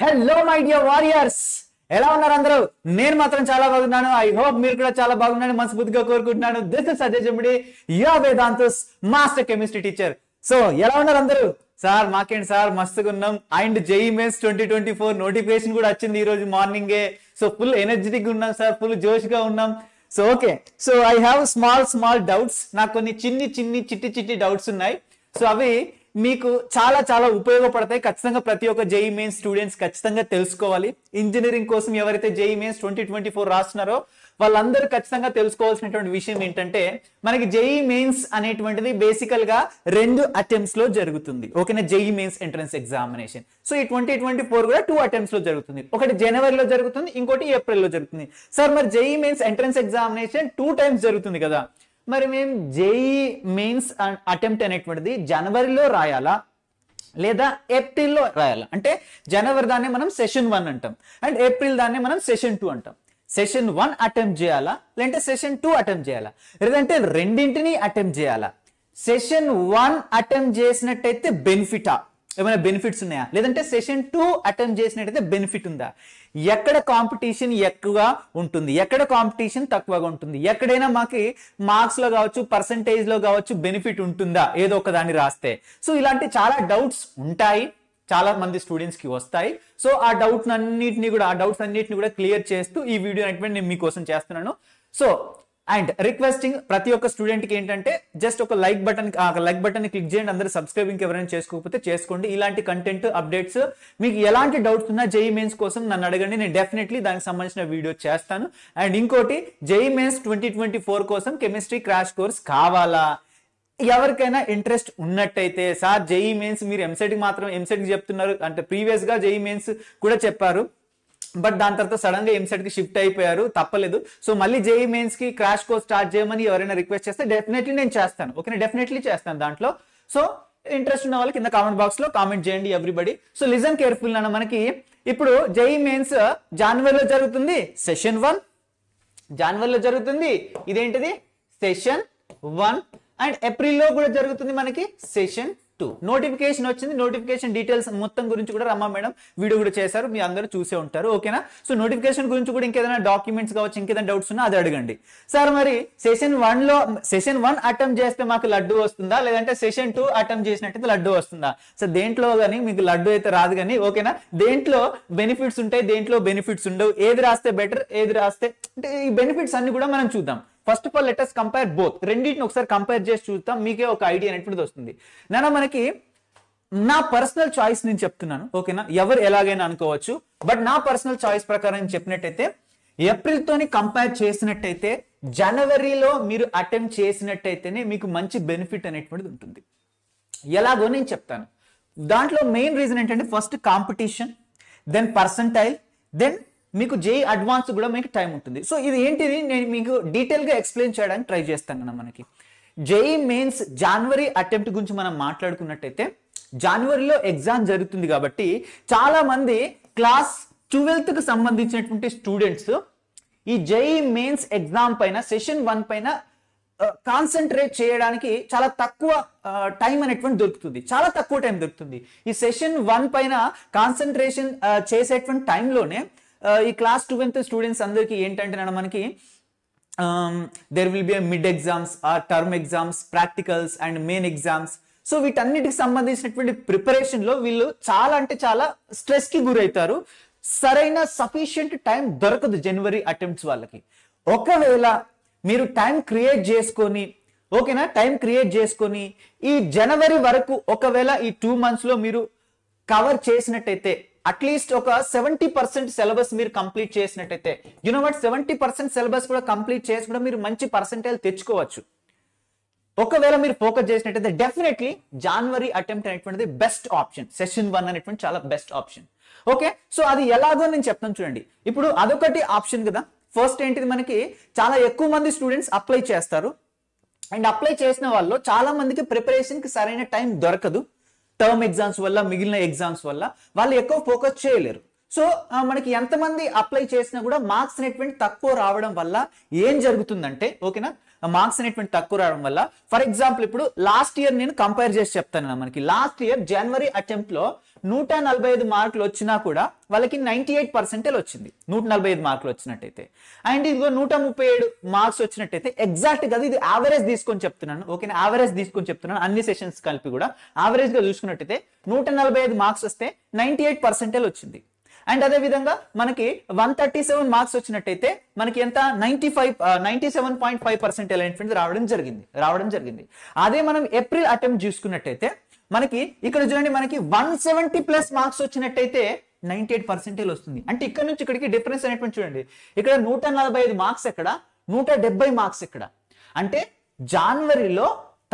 hello my dear warriors ఎలా ఉన్నారు అందరూ నేను మాత్రం చాలా బాగున్నాను ఐ హోప్ మీరు కూడా చాలా బాగున్నాను మనస్ఫూర్తిగా కోరుకుంటున్నాను దిస్ ఇస్ అజయ్ జంబుడి యో వేదాంతస్ మాస్టర్ కెమిస్ట్రీ టీచర్ సో ఎలా ఉన్నారు అందరూ సార్ మాకేంటి సార్ మస్తుగా ఉన్నాం and JEE Mains twenty twenty four notification కూడా వచ్చింది ఈ రోజు మార్నింగే సో ఫుల్ ఎనర్జెటిక్ ఉన్నాం సార్ ఫుల్ జోష్ గా ఉన్నాం so okay so I have small small doubts నాకు కొన్ని చిన్ని చిన్ని చిట్టి చిట్టి డౌట్స్ ఉన్నాయి సో అవి మీకు చాలా చాలా ఉపయోగపడతాయి ఖచ్చితంగా ప్రతి ఒక్క జేఈ మెయిన్ స్టూడెంట్స్ ఖచ్చితంగా తెలుసుకోవాలి ఇంజనీరింగ్ కోసం ఎవరైతే JEE mains twenty twenty four రాస్తున్నారో వాళ్ళందరూ ఖచ్చితంగా తెలుసుకోవాల్సినటువంటి విషయం ఏంటంటే మనకి జేఈ మెయిన్స్ e e అనేటువంటిది బేసికల్ గా రెండు అటెంప్ట్స్ లో జరుగుతుంది ఓకేనా JEE Mains entrance examination so ఈ ట్వంటీ ట్వంటీ ఫోర్ కూడా టూ అటెంప్ట్స్ లో జరుగుతుంది ఒకటి జనవరిలో జరుగుతుంది ఇంకోటి ఏప్రిల్లో జరుగుతుంది సార్ మరి JEE Mains entrance examination two times జరుగుతుంది కదా మరి మేము జేఈ మెయిన్స్ అటెంప్ట్ అనేటువంటిది జనవరిలో రాయాలా లేదా ఏప్రిల్లో రాయాలా అంటే జనవరి దాన్ని మనం సెషన్ వన్ అంటాం అండ్ ఏప్రిల్ దాన్ని మనం సెషన్ టూ అంటాం సెషన్ వన్ అటెంప్ట్ చేయాలా లేదంటే సెషన్ టూ అటెంప్ట్ చేయాలా లేదంటే రెండింటిని అటెంప్ట్ చేయాలా సెషన్ వన్ అటెంప్ట్ చేసినట్టయితే బెనిఫిటా ఏమైనా బెనిఫిట్స్ ఉన్నాయా లేదంటే సెషన్ టూ అటెంప్ట్ చేసినట్టయితే బెనిఫిట్ ఉందా ఎక్కడ కాంపిటీషన్ ఎక్కువగా ఉంటుంది ఎక్కడ కాంపిటీషన్ తక్కువగా ఉంటుంది ఎక్కడైనా మాకి మార్క్స్లో కావచ్చు పర్సంటేజ్లో కావచ్చు బెనిఫిట్ ఉంటుందా ఏదో ఒక దాన్ని రాస్తే సో ఇలాంటి చాలా డౌట్స్ ఉంటాయి చాలా మంది స్టూడెంట్స్కి వస్తాయి సో ఆ డౌట్స్ అన్నింటినీ కూడా ఆ డౌట్స్ అన్నింటినీ కూడా క్లియర్ చేస్తూ ఈ వీడియో అనేటువంటి నేను మీకోసం చేస్తున్నాను సో అండ్ రిక్వెస్టింగ్ ప్రతి ఒక్క స్టూడెంట్కి ఏంటంటే జస్ట్ ఒక like button like button click చేయండి అందరూ సబ్స్క్రైబింగ్ ఎవరైనా చేసుకోకపోతే చేసుకోండి ఇలాంటి కంటెంట్ అప్డేట్స్ మీకు ఎలాంటి డౌట్స్ ఉన్నా జేఈ మెయిన్స్ కోసం నన్ను అడగండి నేను డెఫినెట్లీ దానికి సంబంధించిన వీడియో చేస్తాను అండ్ ఇంకోటి JEE mains twenty twenty four కోసం కెమిస్ట్రీ క్రాష్ కోర్స్ కావాలా ఎవరికైనా ఇంట్రెస్ట్ ఉన్నట్టయితే సార్ జేఈ మెయిన్స్ మీరు ఎంసెట్కి మాత్రం ఎంసెట్కి చెప్తున్నారు అంటే ప్రీవియస్గా జేఈ మెయిన్స్ కూడా చెప్పారు బట్ దాని తర్వాత సడన్ గా ఎంసెట్ కి షిఫ్ట్ అయిపోయారు తప్పలేదు సో మళ్ళీ జేఈ మెయిన్స్ e కి క్రాష్ కోర్స్ స్టార్ట్ చేయమని ఎవరైనా రిక్వెస్ట్ చేస్తే డెఫినెట్లీ నేను చేస్తాను ఓకే డెఫినెట్లీ చేస్తాను దాంట్లో సో ఇంట్రెస్ట్ ఉన్న వాళ్ళకి కింద కామెంట్ బాక్స్ లో కామెంట్ చేయండి ఎవ్రీబడి సో లిజన్ కేర్ఫుల్ అన్న మనకి ఇప్పుడు జేఈ మెయిన్స్ జనవరిలో జరుగుతుంది సెషన్ వన్ జనవరిలో జరుగుతుంది ఇదేంటిది సెషన్ వన్ అండ్ ఏప్రిల్లో కూడా జరుగుతుంది మనకి సెషన్ టూ నోటిఫికేషన్ వచ్చింది నోటిఫికేషన్ డీటెయిల్స్ మొత్తం గురించి కూడా రమ్మ మేడం వీడియో కూడా చేశారు మీ అందరూ చూసే ఉంటారు ఓకేనా సో నోటిఫికేషన్ గురించి కూడా ఇంకేదైనా డాక్యుమెంట్స్ కావచ్చు ఇంకేదైనా డౌట్స్ ఉన్నా అది అడగండి సార్ మరి సెషన్ వన్ లో సెషన్ వన్ అటెంప్ట్ చేస్తే మాకు లడ్డు వస్తుందా లేదంటే సెషన్ టూ అటెంప్ట్ చేసినట్టయితే లడ్డు వస్తుందా సో దేంట్లో కానీ మీకు లడ్డు అయితే రాదు కానీ ఓకేనా దేంట్లో బెనిఫిట్స్ ఉంటాయి దేంట్లో బెనిఫిట్స్ ఉండవు ఏది రాస్తే బెటర్ ఏది రాస్తే అంటే ఈ బెనిఫిట్స్ అన్ని కూడా మనం చూద్దాం first of all letters compare both రెండింటిని ఒకసారి కంపేర్ చేసి చూద్దాం మీకే ఒక ఐడియా అనేటువంటిది వస్తుంది నేను మనకి నా పర్సనల్ చాయిస్ నేను చెప్తున్నాను ఓకేనా ఎవరు ఎలాగైనా అనుకోవచ్చు బట్ నా పర్సనల్ చాయిస్ ప్రకారం చెప్పినట్టయితే ఏప్రిల్ తోని కంపేర్ చేసినట్టయితే జనవరిలో మీరు అటెంప్ట్ చేసినట్టయితేనే మీకు మంచి బెనిఫిట్ అనేటువంటిది ఉంటుంది ఎలాగో నేను చెప్తాను దాంట్లో మెయిన్ రీజన్ ఏంటంటే first competition then percentile then మీకు జేఈ అడ్వాన్స్ కూడా మీకు టైం ఉంటుంది సో ఇది ఏంటిది నేను మీకు డీటెయిల్గా ఎక్స్ప్లెయిన్ చేయడానికి ట్రై చేస్తాను మనకి జేఈ మెయిన్స్ జనవరి అటెంప్ట్ గురించి మనం మాట్లాడుకున్నట్టయితే జనవరిలో ఎగ్జామ్ జరుగుతుంది కాబట్టి చాలామంది క్లాస్ ట్వెల్త్కి సంబంధించినటువంటి స్టూడెంట్స్ ఈ జేఈ మెయిన్స్ ఎగ్జామ్ పైన సెషన్ వన్ పైన కాన్సన్ట్రేట్ uh, చేయడానికి చాలా తక్కువ టైం uh, అనేటువంటి దొరుకుతుంది చాలా తక్కువ టైం దొరుకుతుంది ఈ సెషన్ వన్ పైన కాన్సన్ట్రేషన్ uh, చేసేటువంటి టైంలోనే ఈ క్లాస్ టువెల్త్ స్టూడెంట్స్ అందరికీ ఏంటంటే మనకి there will be mid exams or term exams practicals and main exams so వీటన్నిటికి సంబంధించినటువంటి ప్రిపరేషన్లో వీళ్ళు చాలా అంటే చాలా స్ట్రెస్ కి గురవుతారు సరైన సఫిషియంట్ టైం దొరకదు జనవరి అటెంప్ట్స్ వాళ్ళకి ఒకవేళ మీరు టైం క్రియేట్ చేసుకొని ఓకేనా టైం క్రియేట్ చేసుకొని ఈ జనవరి వరకు ఒకవేళ ఈ టూ మంత్స్లో మీరు కవర్ చేసినట్టయితే అట్లీస్ట్ ఒక సెవెంటీ పర్సెంట్ సిలబస్ మీరు కంప్లీట్ చేసినట్టయితే యూనో సెవెంటీ పర్సెంట్ సిలబస్ కూడా కంప్లీట్ చేసి కూడా మీరు మంచి పర్సంటేజ్ తెచ్చుకోవచ్చు ఒకవేళ మీరు ఫోకస్ చేసినట్టయితే డెఫినెట్లీ జనవరి అటెంప్ట్ అనేటువంటిది బెస్ట్ ఆప్షన్ సెషన్ వన్ అనేటువంటి చాలా బెస్ట్ ఆప్షన్ ఓకే సో అది ఎలాగో నేను చెప్తాను చూడండి ఇప్పుడు అదొకటి ఆప్షన్ కదా ఫస్ట్ ఏంటిది మనకి చాలా ఎక్కువ మంది స్టూడెంట్స్ అప్లై చేస్తారు అండ్ అప్లై చేసిన వాళ్ళు చాలా మందికి ప్రిపరేషన్కి సరైన టైం దొరకదు టర్మ్ ఎగ్జామ్స్ వల్ల మిగిలిన ఎగ్జామ్స్ వల్ల వాళ్ళు ఎక్కువ ఫోకస్ చేయలేరు సో మనకి ఎంతమంది అప్లై చేసినా కూడా మార్క్స్ అనేటువంటి తక్కువ రావడం వల్ల ఏం జరుగుతుందంటే ఓకేనా మార్క్స్ అనేటువంటి తక్కువ రావడం వల్ల ఫర్ ఎగ్జాంపుల్ ఇప్పుడు లాస్ట్ ఇయర్ నేను కంపేర్ చేసి చెప్తాను మనకి లాస్ట్ ఇయర్ జనవరి అటెంప్ట్ లో నూట నలభై ఐదు మార్కులు వచ్చినా కూడా వాళ్ళకి నైంటీ ఎయిట్ పర్సెంటేజ్ వచ్చింది నూట నలభై ఐదు మార్కులు వచ్చినట్టయితే అండ్ ఇదిగో నూట ముప్పై ఏడు మార్క్స్ వచ్చినట్టయితే ఎగ్జాక్ట్ కదా ఇది యావరేజ్ తీసుకొని చెప్తున్నాను ఓకే యావరేజ్ తీసుకొని చెప్తున్నాను అన్ని సెషన్స్ కలిపి కూడా యావరేజ్ గా చూసుకున్నట్టయితే నూట నలభై ఐదు మార్క్స్ వస్తే నైంటీ ఎయిట్ పర్సెంటేజ్ వచ్చింది అండ్ అదే విధంగా మనకి వన్ థర్టీ సెవెన్ మార్క్స్ వచ్చినట్టయితే మనకి ఎంత ninety five ninety seven point five percent రావడం జరిగింది రావడం జరిగింది అదే మనం ఏప్రిల్ అటెంప్ట్ చూసుకున్నట్టయితే మనకి ఇక్కడ చూడండి మనకి వన్ సెవెంటీ ప్లస్ మార్క్స్ వచ్చినట్టయితే నైన్టీ ఎయిట్ పర్సెంటేజ్ వస్తుంది అంటే ఇక్కడ నుంచి ఇక్కడికి డిఫరెన్స్ అనేటువంటి చూడండి ఇక్కడ నూట నలభై ఐదు మార్క్స్ ఎక్కడ నూట డెబ్బై మార్క్స్ ఇక్కడ అంటే జనవరిలో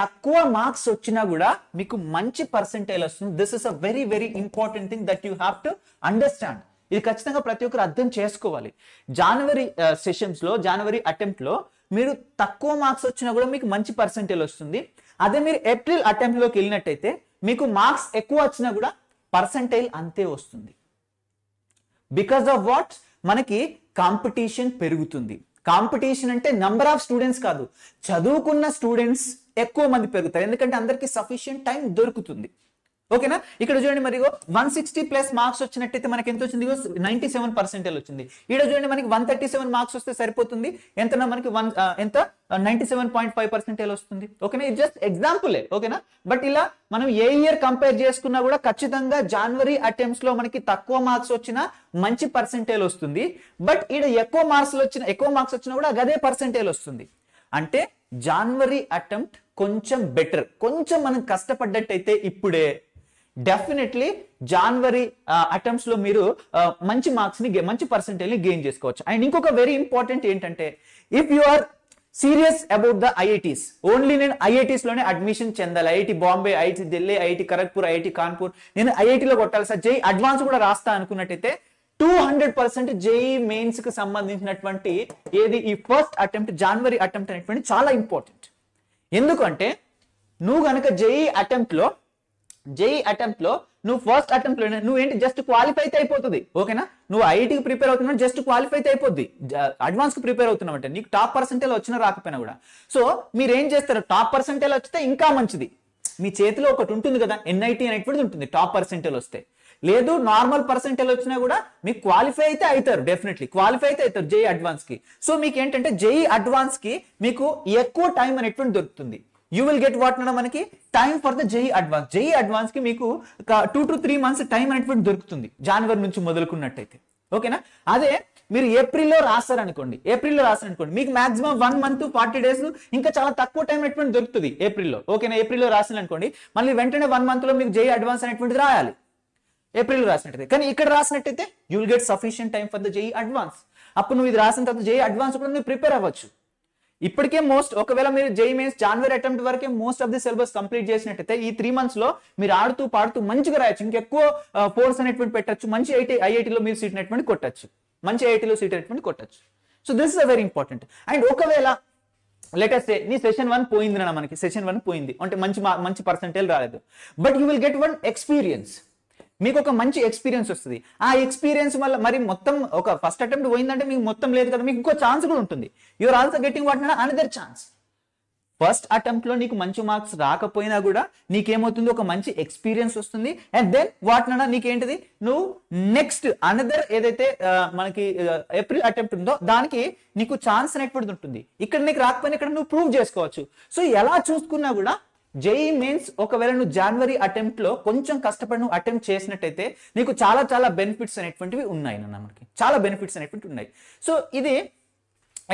తక్కువ మార్క్స్ వచ్చినా కూడా మీకు మంచి పర్సెంటేజ్ వస్తుంది this is a very very important thing that you have to understand ఇది ఖచ్చితంగా ప్రతి ఒక్కరు అర్థం చేసుకోవాలి జనవరి సెషన్స్ uh, లో జనవరి అటెంప్ట్ లో మీరు తక్కువ మార్క్స్ వచ్చినా కూడా మీకు మంచి పర్సెంటేజ్ వస్తుంది అదే మీరు ఏప్రిల్ అటెంప్ట్ లోకి వెళ్ళినట్టయితే మీకు మార్క్స్ ఎక్కువ వచ్చినా కూడా పర్సంటైల్ అంతే వస్తుంది బికాస్ ఆఫ్ వాట్ మనకి కాంపిటీషన్ పెరుగుతుంది కాంపిటీషన్ అంటే నంబర్ ఆఫ్ స్టూడెంట్స్ కాదు చదువుకున్న స్టూడెంట్స్ ఎక్కువ మంది పెరుగుతారు ఎందుకంటే అందరికీ సఫిషియంట్ టైం దొరుకుతుంది ఓకేనా ఇక్కడ చూడండి మరిగో వన్ సిక్స్టీ ప్లస్ మార్క్స్ వచ్చినట్టయితే మనకి ఎంత వచ్చింది నైన్టీ సెవెన్ పర్సెంటేజ్ వచ్చింది ఇక్కడ చూడండి మనకి వన్ థర్టీ సెవెన్ మార్క్స్ వస్తే సరిపోతుంది ఎంత మనకి వన్ ఎంత ninety seven point five percentage వస్తుంది ఓకేనా ఇది జస్ట్ ఎగ్జాంపులే ఓకేనా బట్ ఇలా మనం ఏ ఇయర్ కంపేర్ చేసుకున్నా కూడా ఖచ్చితంగా జనవరి అటెంప్ట్స్ లో మనకి తక్కువ మార్క్స్ వచ్చినా మంచి పర్సెంటేజ్ వస్తుంది బట్ ఇక్కడ ఎక్కువ మార్క్స్ వచ్చిన ఎక్కువ మార్క్స్ వచ్చినా కూడా అదే పర్సెంటేజ్ వస్తుంది అంటే జనవరి అటెంప్ట్ కొంచెం బెటర్ కొంచెం మనం కష్టపడ్డట్టయితే ఇప్పుడే డెఫినెట్లీ జాన్వరి అటెంప్ట్స్ లో మీరు uh, మంచి మార్క్స్ ని మంచి పర్సెంటేజ్ ని గెయిన్ చేసుకోవచ్చు అండ్ ఇంకొక వెరీ ఇంపార్టెంట్ ఏంటంటే if you are serious about the IITs only నేను ఐఐటీస్ లోనే అడ్మిషన్ చెందాలి IIT Bombay IIT Delhi IIT Kharagpur IIT Kanpur నేను ఐఐటిలో కొట్టాలి సార్ జై అడ్వాన్స్ కూడా రాస్తా అనుకున్నట్టయితే two hundred percent JEE Mains కి సంబంధించినటువంటి ఏది ఈ ఫస్ట్ అటెంప్ట్ జాన్వరి అటెంప్ట్ అనేటువంటి చాలా ఇంపార్టెంట్ ఎందుకంటే నువ్వు గనక జేఈ అటెంప్ట్ లో జేఈ అటెంప్ట్ లో నువ్వు ఫస్ట్ అటెంప్ట్ లో నువ్వు ఏంటి జస్ట్ క్వాలిఫై అయితే అయిపోతుంది ఓకేనా నువ్వు ఐఐటికి ప్రిపేర్ అవుతున్నావు జస్ట్ క్వాలిఫై అయితే అయిపోద్ది అడ్వాన్స్ కి ప్రిపేర్ అవుతున్నావు అంటే నీకు టాప్ పర్సెంటేజ్ వచ్చినా రాకపోయినా కూడా సో మీరు ఏం చేస్తారు టాప్ పర్సెంటేజ్ వచ్చితే ఇంకా మంచిది మీ చేతిలో ఒకటి ఉంటుంది కదా ఎన్ఐటి అనేటువంటిది ఉంటుంది టాప్ పర్సెంటేజ్ వస్తే లేదు నార్మల్ పర్సెంటేజ్ వచ్చినా కూడా మీకు క్వాలిఫై అయితే అవుతారు డెఫినెట్లీ క్వాలిఫై అయితే అవుతారు జేఈ అడ్వాన్స్ కి సో మీకు ఏంటంటే జేఈ అడ్వాన్స్ కి మీకు ఎక్కువ టైం అనేటువంటి దొరుకుతుంది యూ విల్ గెట్ వాట్ నా మనకి time for the JEE advance JEE advance కి మీకు two to three months time అనేటువంటి దొరుకుతుంది జనవరి నుంచి మొదలుకున్నట్టయితే ఓకేనా అదే మీరు ఏప్రిల్లో రాస్తారనుకోండి ఏప్రిల్లో రాస్తారనుకోండి మీకు maximum one month forty days ఇంకా చాలా తక్కువ టైం అనేటువంటి దొరుకుతుంది ఏప్రిల్లో ఓకేనా ఏప్రిల్లో అనుకోండి మళ్ళీ వెంటనే వన్ మంత్ లో మీకు జై అడ్వాన్స్ అనేటువంటిది రాయాలి ఏప్రిల్లో రాసినట్టయితే కానీ ఇక్కడ రాసినట్టయితే you will get sufficient time for the JEE advance అప్పుడు నువ్వు ఇది రాసిన తర్వాత జై అడ్వాన్స్ కూడా నువ్వు ప్రిపేర్ అవ్వచ్చు ఇప్పటికే మోస్ట్ ఒకవేళ మీరు జై మెయిన్స్ జాన్వరి అటెంప్ట్ వరకే most of the syllabus complete చేసినట్టయితే ఈ త్రీ మంత్స్ లో మీరు ఆడుతూ పాడుతూ మంచిగా రాయొచ్చు ఇంకెక్కువ ఫోర్స్ అనేటువంటి పెట్టచ్చు మంచి ఐటీ ఐఐటీలో మీరు సీట్ అనేటువంటి కొట్టచ్చు మంచి ఐఐటీలో సీట్ అనేటువంటి కొట్టచ్చు so this is a very important and ఒకవేళ లెటెస్ట్ నీ సెషన్ వన్ పోయింది నా మనకి సెషన్ వన్ పోయింది అంటే మంచి మంచి పర్సంటేజ్ రాలేదు but you will get one experience మీకు ఒక మంచి ఎక్స్పీరియన్స్ వస్తుంది ఆ ఎక్స్పీరియన్స్ వల్ల మరి మొత్తం ఒక ఫస్ట్ అటెంప్ట్ పోయిందంటే మీకు మొత్తం లేదు కదా మీకు ఇంకో ఛాన్స్ కూడా ఉంటుంది you are also getting what another chance first అటెంప్ట్లో నీకు మంచి మార్క్స్ రాకపోయినా కూడా నీకేమవుతుంది ఒక మంచి ఎక్స్పీరియన్స్ వస్తుంది అండ్ దెన్ వాటిన నీకేంటిది నువ్వు నెక్స్ట్ అనదర్ ఏదైతే మనకి ఏప్రిల్ అటెంప్ట్ ఉందో దానికి నీకు ఛాన్స్ అనేటువంటిది ఉంటుంది ఇక్కడ నీకు రాకపోయినా ఇక్కడ నువ్వు ప్రూవ్ చేసుకోవచ్చు సో ఎలా చూసుకున్నా కూడా జేఈ మీన్స్ ఒకవేళ నువ్వు జనవరి అటెంప్ట్ లో కొంచెం కష్టపడి నువ్వు అటెంప్ట్ చేసినట్టయితే నీకు చాలా చాలా బెనిఫిట్స్ అనేటువంటివి ఉన్నాయి అన్న మనకి చాలా బెనిఫిట్స్ అనేటువంటివి ఉన్నాయి సో ఇది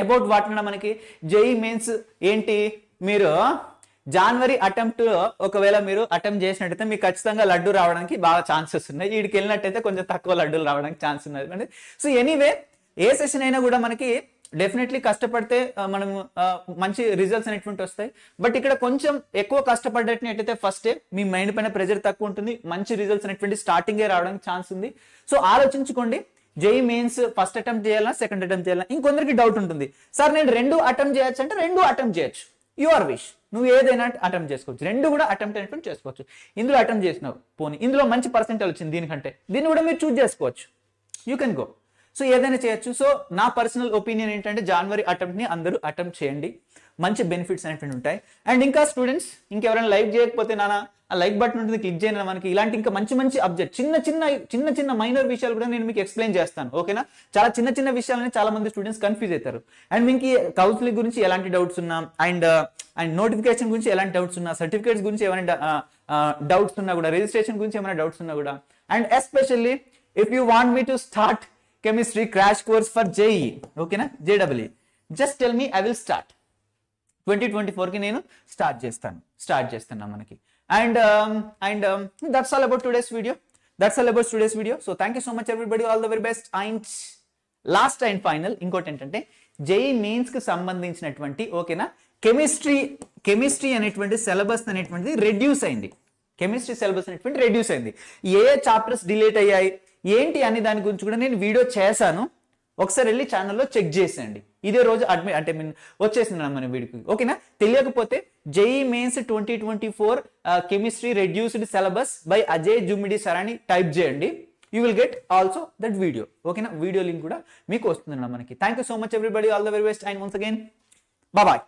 అబౌట్ వాటిన మనకి జేఈ మెయిన్స్ ఏంటి మీరు జనవరి అటెంప్ట్ ఒకవేళ మీరు అటెంప్ట్ చేసినట్టయితే మీకు ఖచ్చితంగా లడ్డు రావడానికి బాగా ఛాన్సెస్ ఉన్నాయి వీడికి వెళ్ళినట్టయితే కొంచెం తక్కువ లడ్డూలు రావడానికి ఛాన్స్ ఉన్నది సో ఎనీవే ఏ సెషన్ అయినా కూడా మనకి డెఫినెట్లీ కష్టపడితే మనం మంచి రిజల్ట్స్ అనేటువంటి వస్తాయి బట్ ఇక్కడ కొంచెం ఎక్కువ కష్టపడేటైతే ఫస్ట్ మీ మైండ్ పైన ప్రెజర్ తక్కువ ఉంటుంది మంచి రిజల్ట్స్ అనేటువంటి స్టార్టింగే రావడానికి ఛాన్స్ ఉంది సో ఆలోచించుకోండి జై మెయిన్స్ ఫస్ట్ అటెంప్ట్ చేయాలా సెకండ్ అటెంప్ట్ చేయాలా ఇంకొందరికి డౌట్ ఉంటుంది సార్ నేను రెండు అటెంప్ట్ చేయొచ్చు అంటే రెండు అటెంప్ట్ చేయొచ్చు యువర్ విష్ నువ్వు ఏదైనా అటెంప్ట్ చేసుకోవచ్చు రెండు కూడా అటెంప్ట్ అనేటువంటి చేసుకోవచ్చు ఇందులో అటెంప్ట్ చేసినావు పోనీ ఇందులో మంచి పర్సెంటేజ్ వచ్చింది దీనికంటే దీన్ని కూడా మీరు చూజ్ చేసుకోవచ్చు యూ కెన్ గో సో ఏదైనా చేయొచ్చు సో నా పర్సనల్ ఒపీనియన్ ఏంటంటే జనవరి అటెంప్ట్ని అందరూ అటెంప్ట్ చేయండి మంచి బెనిఫిట్స్ అనేటువంటి ఉంటాయి అండ్ ఇంకా స్టూడెంట్స్ ఇంకెవరైనా లైక్ చేయకపోతే నానా ఆ లైక్ బటన్ ఉంటుంది క్లిక్ చేయండి మనకి ఇలాంటి ఇంకా మంచి మంచి అబ్జెక్ట్ చిన్న చిన్న చిన్న చిన్న మైనర్ విషయాలు కూడా నేను మీకు ఎక్స్ప్లెయిన్ చేస్తాను ఓకేనా చాలా చిన్న చిన్న విషయాలని చాలా మంది స్టూడెంట్స్ కన్ఫ్యూజ్ అవుతారు అండ్ మీకు కౌన్సిలింగ్ గురించి ఎలాంటి డౌట్స్ ఉన్నా అండ్ అండ్ నోటిఫికేషన్ గురించి ఎలాంటి డౌట్స్ ఉన్నా సర్టిఫికేట్స్ గురించి ఏమైనా డౌట్స్ ఉన్నా కూడా రిజిస్ట్రేషన్ గురించి ఏమైనా డౌట్స్ ఉన్నా కూడా and especially if you want me to start chemistry crash course for JE ఓకేనా JEE just tell me I will start twenty twenty ఫోర్కి నేను స్టార్ట్ చేస్తాను స్టార్ట్ చేస్తున్నా మనకి and and that's all about today's video that's all about today's video so thank you so much everybody all the very best and last and final ఇంకోటి ఏంటంటే JEE e e కి సంబంధించినటువంటి ఓకేనా chemistry chemistry అనేటువంటి syllabus అనేటువంటిది reduce అయింది chemistry syllabus అనేటువంటి reduce అయింది ఏ చాప్టర్స్ డిలేట్ అయ్యాయి ఏంటి అని దాని గురించి కూడా నేను వీడియో చేశాను ఒకసారి వెళ్ళి ఛానల్లో చెక్ చేసేయండి ఇదే రోజు అడ్మిట్ అంటే మీన్ వచ్చేసింది మన వీడికి ఓకేనా తెలియకపోతే JEE mains twenty twenty four chemistry reduced syllabus by Ajay Jumidi sir అని టైప్ చేయండి you will get also that video ఓకేనా వీడియో లింక్ కూడా మీకు వస్తుందన్నా మనకి thank you so much everybody all the very best and once again bye